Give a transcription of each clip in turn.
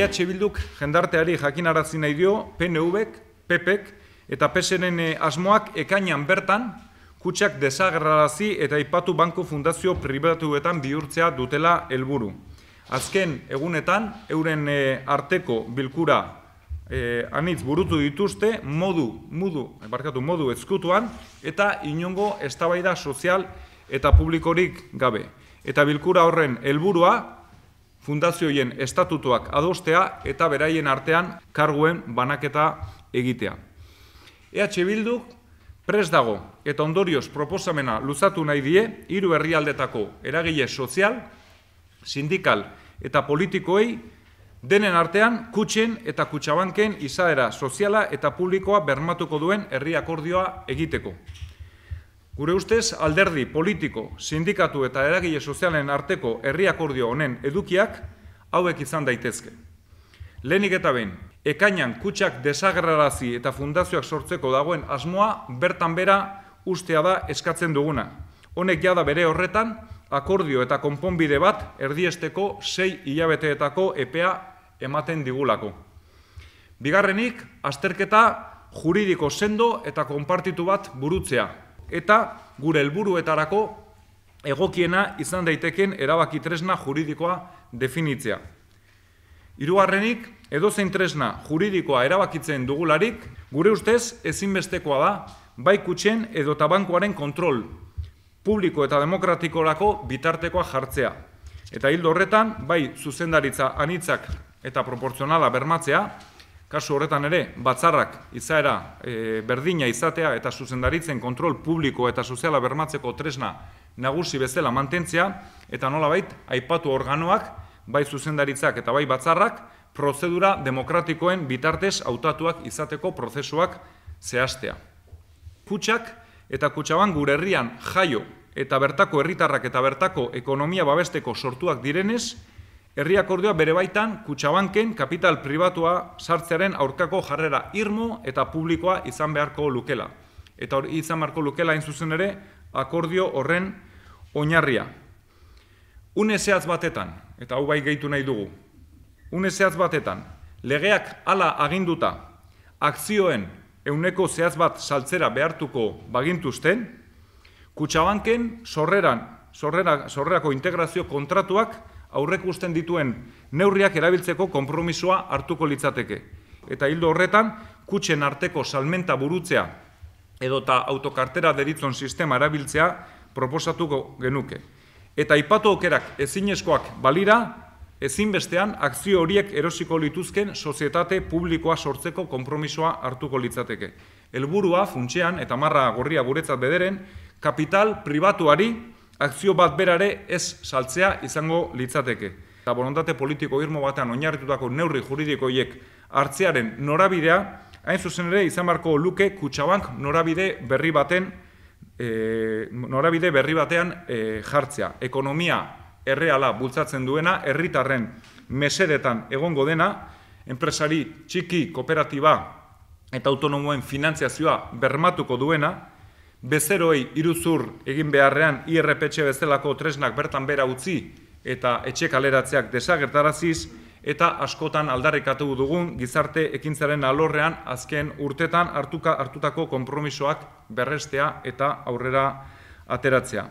EH Bilduk jendarteari jakinarazi nahi dio PNVek, PPek eta PSNen eh, asmoak ekainan bertan kutsak desagerrarazi eta ipatu banko fundazio pribatuetan bihurtzea dutela helburu. Azken egunetan euren eh, arteko bilkura eh, anitz burutu dituzte modu modu barkatu modu ezkutuan eta inongo eztabaida sozial eta publikorik gabe. Eta bilkura horren helburua fundazioien estatutuak adostea eta beraien artean karguen banaketa egitea. EH Bildu pres dago eta ondorioz proposamena luzatu nahi die hiru herrialdetako eragile sozial, sindikal eta politikoei denen artean kutxen eta kutsabanken izaera soziala eta publikoa bermatuko duen herri akordioa egiteko. Gure ustez alderdi politiko, sindikatu eta eragile sozialen arteko herriakordio honen edukiak hauek izan daitezke. Lehenik eta behin, ekainan kutsak desagerrarazi eta fundazioak sortzeko dagoen asmoa bertan bera ustea da eskatzen duguna. Honek jada bere horretan, akordio eta konponbide bat erdiesteko sei hilabeteetako EPEA ematen digulako. Bigarrenik, azterketa juridiko sendo eta konpartitu bat burutzea, eta gure helburuetarako egokiena izan daiteken erabaki tresna juridikoa definitzea. Hirugarrenik edozein tresna juridikoa erabakitzen dugularik, gure ustez ezinbestekoa da, bai kutxen edo kontrol, publiko eta demokratikorako bitartekoa jartzea. Eta hildo horretan, bai zuzendaritza anitzak eta proporzionala bermatzea, Kasu horretan ere, batzarrak izaera e, berdina izatea eta zuzendaritzen kontrol publiko eta soziala bermatzeko tresna nagusi bezala mantentzea, eta nola nolabait, aipatu organoak, bai zuzendaritzak eta bai batzarrak, prozedura demokratikoen bitartez hautatuak izateko prozesuak zehaztea. Kutsak eta kutsaban gure herrian jaio eta bertako herritarrak eta bertako ekonomia babesteko sortuak direnez, herri akordioa bere baitan kutsabanken kapital pribatua sartzearen aurkako jarrera irmo eta publikoa izan beharko lukela. Eta hori izan beharko lukela hain zuzen ere akordio horren oinarria. Une zehaz batetan, eta hau bai gehitu nahi dugu, une zehaz batetan, legeak ala aginduta akzioen euneko zehaz bat saltzera behartuko bagintuzten, kutsabanken sorreran, sorrera, sorrerako integrazio kontratuak aurrekusten dituen neurriak erabiltzeko konpromisoa hartuko litzateke. Eta hildo horretan, kutsen arteko salmenta burutzea edota autokartera deritzon sistema erabiltzea proposatuko genuke. Eta ipatu okerak ezinezkoak balira, ezinbestean akzio horiek erosiko lituzken sozietate publikoa sortzeko konpromisoa hartuko litzateke. Elburua, funtsean, eta marra gorria guretzat bederen, kapital pribatuari, akzio bat berare ez saltzea izango litzateke. Eta borondate politiko irmo batean oinarritutako neurri juridikoiek hartzearen norabidea, hain zuzen ere izan marko luke kutsabank norabide berri baten e, norabide berri batean e, jartzea. Ekonomia erreala bultzatzen duena, herritarren mesedetan egongo dena, enpresari txiki, kooperatiba eta autonomoen finantziazioa bermatuko duena, bezeroi iruzur egin beharrean IRPT bezalako tresnak bertan bera utzi eta etxe kaleratzeak desagertaraziz eta askotan aldarrekatu dugun gizarte ekintzaren alorrean azken urtetan hartuka hartutako konpromisoak berrestea eta aurrera ateratzea.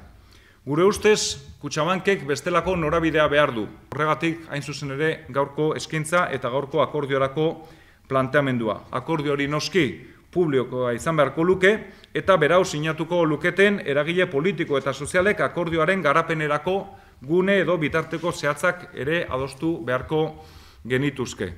Gure ustez, Kutsabankek bestelako norabidea behar du. Horregatik, hain zuzen ere, gaurko eskintza eta gaurko akordiorako planteamendua. Akordiori noski, publikoa izan beharko luke, eta berau sinatuko luketen eragile politiko eta sozialek akordioaren garapenerako gune edo bitarteko zehatzak ere adostu beharko genituzke.